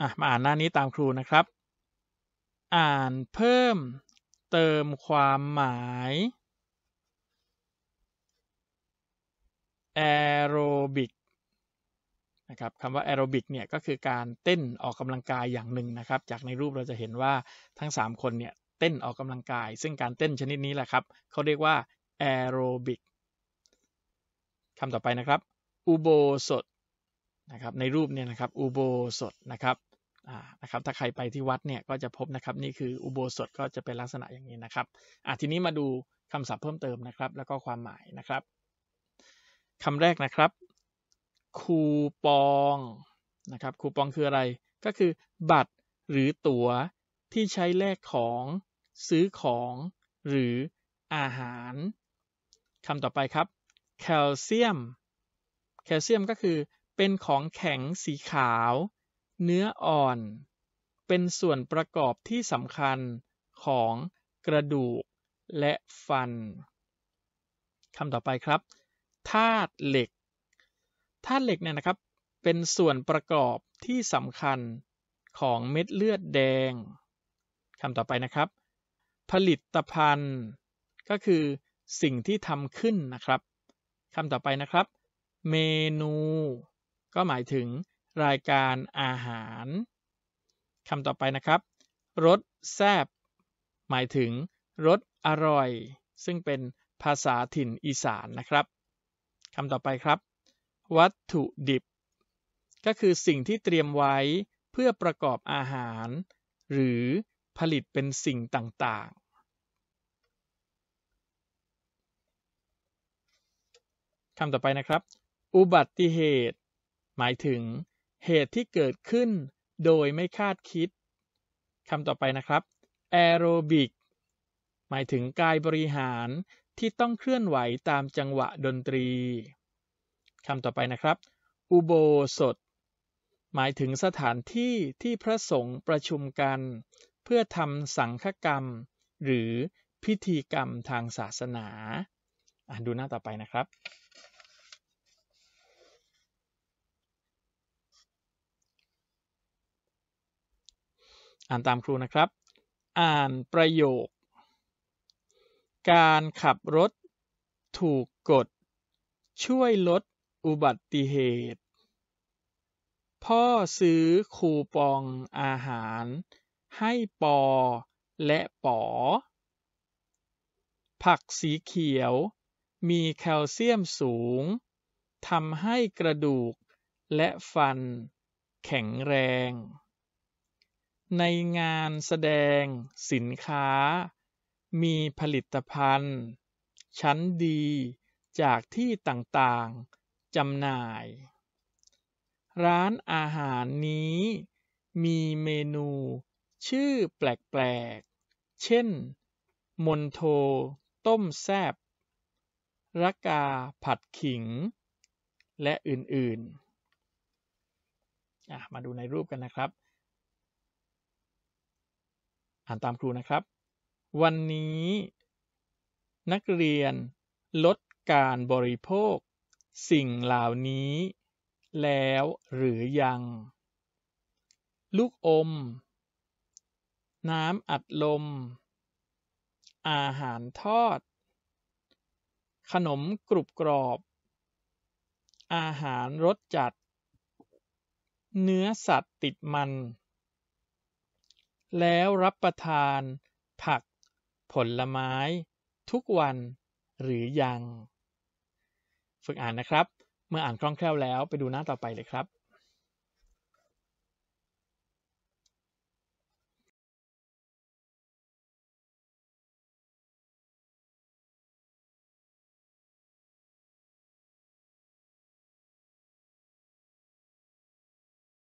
อ่ะมาอ่านหน้านี้ตามครูนะครับ อ่านเพิ่มเติมความหมายแอโรบิกนะครับคำว่าแอโรบิกเนี่ยก็คือการเต้นออกกำลังกายอย่างหนึ่งนะครับจากในรูปเราจะเห็นว่าทั้ง 3 คนเนี่ยเต้นออกกำลังกาย ซึ่งการเต้นชนิดนี้แหละครับ เขาเรียกว่าแอโรบิกคำต่อไปนะครับอุโบสถนะครับในรูปเนี่ยนะครับอุโบสถนะครับนะครับ ถ้าใครไปที่วัดเนี่ยก็จะพบนะครับนี่คืออุโบสถก็จะเป็นลักษณะอย่างนี้นะครับอ่ทีนี้มาดู คำศัพท์เพิ่มเติมนะครับ แล้วก็ความหมายนะครับ คำแรกนะครับ คูปองนะครับคูปองคืออะไรก็คือ บัตรหรือตั๋วที่ใช้แลกของซื้อของหรืออาหารคำต่อไปครับแคลเซียมแคลเซียมก็คือเป็นของแข็งสีขาว เนื้ออ่อน เป็นส่วนประกอบที่สำคัญของกระดูก และฟันคำต่อไปครับธาตุเหล็กธาตุเหล็กเนี่ยนะครับ เป็นส่วนประกอบที่สำคัญของเม็ดเลือดแดงคำต่อไปนะครับ ผลิตภัณฑ์ก็คือสิ่งที่ทำขึ้นนะครับคำต่อไปนะครับ เมนูก็หมายถึงรายการอาหารคำต่อไปนะครับรสแซบหมายถึงรสอร่อย ซึ่งเป็นภาษาถิ่นอีสานนะครับคำต่อไปครับวัตถุดิบก็คือสิ่งที่เตรียมไว้เพื่อประกอบอาหาร หรือผลิตเป็นสิ่งต่างๆคำต่อไปนะครับ อุบัติเหตุหมายถึงเหตุที่เกิดขึ้นโดยไม่คาดคิด คำต่อไปนะครับแอโรบิกหมายถึงกายบริหารที่ต้องเคลื่อนไหวตามจังหวะดนตรี คำต่อไปนะครับ อุโบสถ หมายถึงสถานที่ที่พระสงฆ์ประชุมกัน เพื่อทำสังฆกรรมหรือพิธีกรรมทางศาสนาดูหน้าต่อไปนะครับอ่านตามครูนะครับ อ่านประโยค การขับรถถูกกฎ ช่วยลดอุบัติเหตุ พ่อซื้อคูปองอาหาร ให้ปอและปอ ผักสีเขียว มีแคลเซียมสูงทำให้กระดูกและฟันแข็งแรงในงานแสดงสินค้า มีผลิตภัณฑ์ ชั้นดี จากที่ต่างๆจำหน่าย ร้านอาหารนี้มีเมนู ชื่อแปลก ๆ เช่น มนโท ต้มแซบรากาผัดขิง และอื่นๆ มาดูในรูปกันนะครับอ่านตามครูนะครับ วันนี้นักเรียนลดการบริโภคสิ่งเหล่านี้ แล้วหรือยัง ลูกอม น้ำอัดลม อาหารทอด ขนมกรุบกรอบ อาหารรสจัด เนื้อสัตว์ติดมันแล้วรับประทานผักผลไม้ ทุกวันหรือยัง ฝึกอ่านนะครับ เมื่ออ่านคล่องแคล่วแล้วไปดูหน้าต่อไปเลยครับ